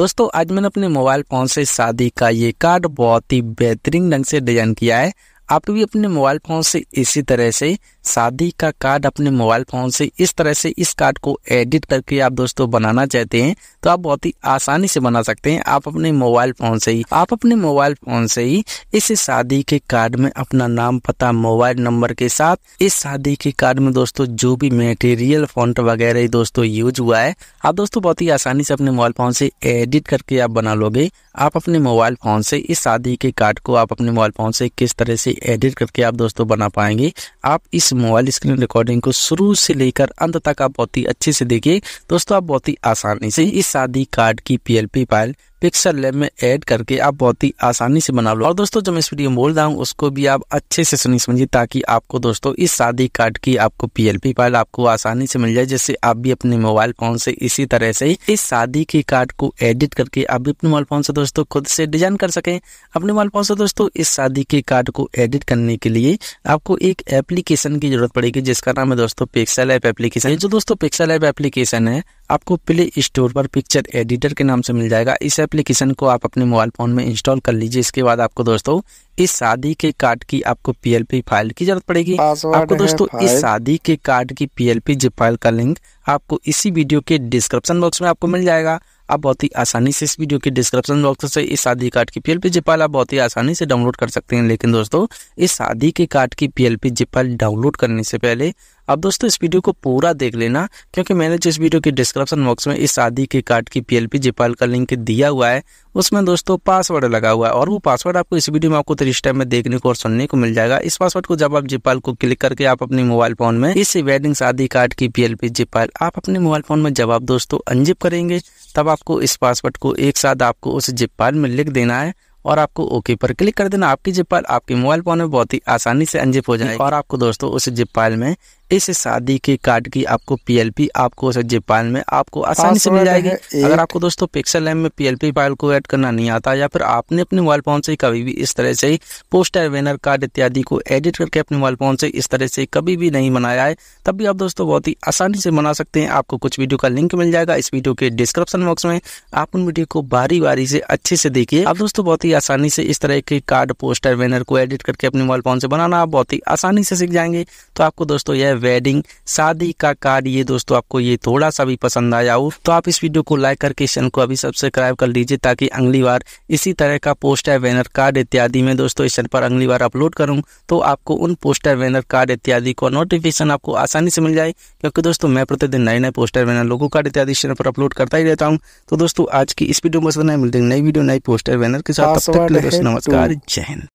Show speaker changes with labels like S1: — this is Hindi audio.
S1: दोस्तों आज मैंने अपने मोबाइल फ़ोन से शादी का ये कार्ड बहुत ही बेहतरीन ढंग से डिजाइन किया है आप भी अपने मोबाइल फ़ोन से इसी तरह से शादी का कार्ड अपने मोबाइल फ़ोन से इस तरह से इस कार्ड को एडिट करके आप दोस्तों बनाना चाहते हैं तो आप बहुत ही आसानी से बना सकते हैं आप अपने मोबाइल फ़ोन से ही आप अपने मोबाइल फ़ोन से ही इस शादी के कार्ड में अपना नाम पता मोबाइल नंबर के साथ इस शादी के कार्ड में दोस्तों जो भी मेटेरियल फॉन्ट वगैरह दोस्तों यूज हुआ है आप दोस्तों बहुत ही आसानी से अपने मोबाइल फ़ोन से एडिट करके आप बना लोगे आप अपने मोबाइल फ़ोन से इस शादी के कार्ड को आप अपने मोबाइल फ़ोन से किस तरह से एडिट करके आप दोस्तों बना पाएंगे आप इस मोबाइल स्क्रीन रिकॉर्डिंग को शुरू से लेकर अंत तक आप बहुत ही अच्छे से देखिए दोस्तों आप बहुत ही आसानी से इस शादी कार्ड की पी फाइल पिक्सल लैब में ऐड करके आप बहुत ही आसानी से बना लो और दोस्तों जो मैं इस वीडियो में बोल रहा हूँ उसको भी आप अच्छे से सुनी समझिए ताकि आपको दोस्तों इस शादी कार्ड की आपको पीएलपी फाइल आपको आसानी से मिल जाए जिससे आप भी अपने मोबाइल फोन से इसी तरह से इस शादी के कार्ड को एडिट करके आप भी अपने मोबाइल फोन से दोस्तों खुद से डिजाइन कर सके अपने मोबाइल फोन से दोस्तों इस शादी के कार्ड को एडिट करने के लिए आपको एक एप्लीकेशन की जरूरत पड़ेगी जिसका नाम है दोस्तों पिक्सल ऐप एप्लीकेशन जो दोस्तों पिक्सल ऐप एप्लीकेशन है आपको प्ले स्टोर पर पिक्चर एडिटर के नाम से मिल जाएगा इस एप्लीकेशन को आप अपने मोबाइल फ़ोन में इंस्टॉल कर लीजिए इसके बाद आपको दोस्तों इस शादी के कार्ड की आपको पीएलपी फाइल की जरूरत पड़ेगी आपको दोस्तों इस शादी के कार्ड की पीएलपी जिप फाइल का लिंक आपको इसी वीडियो के डिस्क्रिप्शन बॉक्स में आपको मिल जाएगा आप बहुत ही आसानी से इस वीडियो के डिस्क्रिप्शन बॉक्स से इस शादी कार्ड की पीएलपी जिप फाइल आप बहुत ही आसानी से डाउनलोड कर सकते हैं लेकिन दोस्तों इस शादी के कार्ड की पीएलपी जिप फाइल डाउनलोड करने से पहले अब दोस्तों इस वीडियो को पूरा देख लेना क्योंकि मैंने जिस वीडियो के डिस्क्रिप्शन बॉक्स में इस शादी के कार्ड की पीएलपी जेपाल का लिंक दिया हुआ है उसमें दोस्तों पासवर्ड लगा हुआ है और वो पासवर्ड आपको इस वीडियो में आपको थ्री स्टेप में देखने को और सुनने को मिल जाएगा इस पासवर्ड को जब आप जेपाल को क्लिक करके आप अपने मोबाइल फोन में इस वेडिंग शादी कार्ड की पीएलपी जेपाल आप अपने मोबाइल फोन में जब आप दोस्तों अनजिप करेंगे तब आपको इस पासवर्ड को एक साथ आपको उस जेपाल में लिख देना है और आपको ओके पर क्लिक कर देना आपकी जिप आपके मोबाइल फोन में बहुत ही आसानी से अनजिप हो जाएगी और आपको दोस्तों उस जिप में इस शादी के कार्ड की आपको पीएलपी आपको जेपाल में आपको आसानी से मिल जाएगी अगर आपको दोस्तों पिक्सल एम में पीएलपी फाइल को ऐड करना नहीं आता या फिर आपने अपने मोबाइल फोन से कभी भी इस तरह से पोस्टर बैनर कार्ड इत्यादि को एडिट करके अपने मोबाइल फोन से इस तरह से कभी भी नहीं बनाया है तब भी आप दोस्तों बहुत ही आसानी से बना सकते हैं आपको कुछ वीडियो का लिंक मिल जाएगा इस वीडियो के डिस्क्रिप्शन बॉक्स में आप उन वीडियो को बारी बारी से अच्छे से देखिए आप दोस्तों बहुत ही आसानी से इस तरह के कार्ड पोस्टर बैनर को एडिट करके अपने मोबाइल फोन से बनाना आप बहुत ही आसानी से सीख जाएंगे तो आपको दोस्तों यह वेडिंग शादी का कार्ड ये दोस्तों आपको ये थोड़ा सा भी पसंद आया हो तो आप इस वीडियो को लाइक करके चैनल को अभी सब्सक्राइब कर लीजिए ताकि अगली बार इसी तरह का पोस्टर बैनर कार्ड इत्यादि में दोस्तों इस चैनल पर अगली बार अपलोड करूँ तो आपको उन पोस्टर बैनर कार्ड इत्यादि को नोटिफिकेशन आपको आसानी से मिल जाए क्योंकि दोस्तों मैं प्रतिदिन नए नए पोस्टर बैनर लोगों कार्ड इत्यादि चैनल पर अपलोड करता ही रहता हूँ तो दोस्तों आज की इस वीडियो में मिलते हैं नई वीडियो नई पोस्टर बैनर के साथ नमस्कार तो- जय हिंद